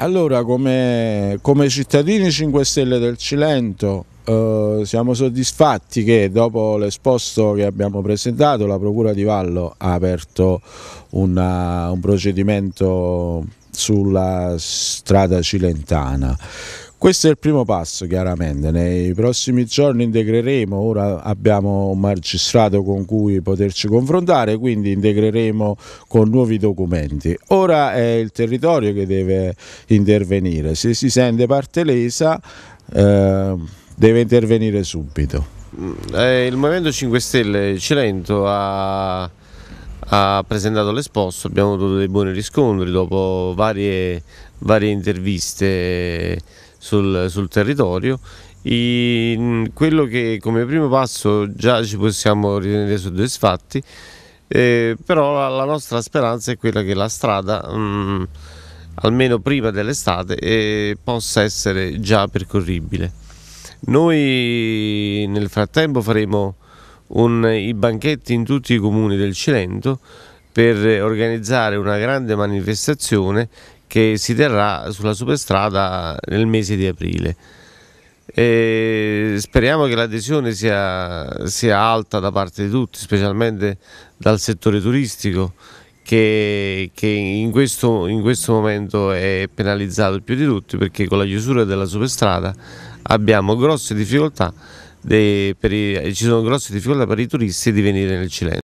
Allora, come, come, cittadini 5 Stelle del Cilento eh, siamo soddisfatti che dopo l'esposto che abbiamo presentato la Procura di Vallo ha aperto una, un procedimento sulla strada cilentana. Questo è il primo passo chiaramente, nei prossimi giorni integreremo, ora abbiamo un magistrato con cui poterci confrontare, quindi integreremo con nuovi documenti. Ora è il territorio che deve intervenire, se si sente parte lesa eh, deve intervenire subito. Mm, eh, il Movimento 5 Stelle Cilento ha, ha presentato l'esposto, abbiamo avuto dei buoni riscontri dopo varie, varie interviste sul, sul territorio. In quello che come primo passo già ci possiamo ritenere soddisfatti, eh, però la, la, nostra speranza è quella che la strada, mh, mm, almeno prima dell'estate, eh, possa essere già percorribile. Noi nel frattempo faremo un, i banchetti in tutti i comuni del Cilento per organizzare una grande manifestazione che si terrà sulla superstrada nel mese di aprile. E speriamo che l'adesione sia, sia, alta da parte di tutti, specialmente dal settore turistico che, che in, questo, in, questo, momento è penalizzato più di tutti perché con la chiusura della superstrada abbiamo grosse difficoltà, dei, i, ci sono grosse difficoltà per i turisti di venire nel Cilento.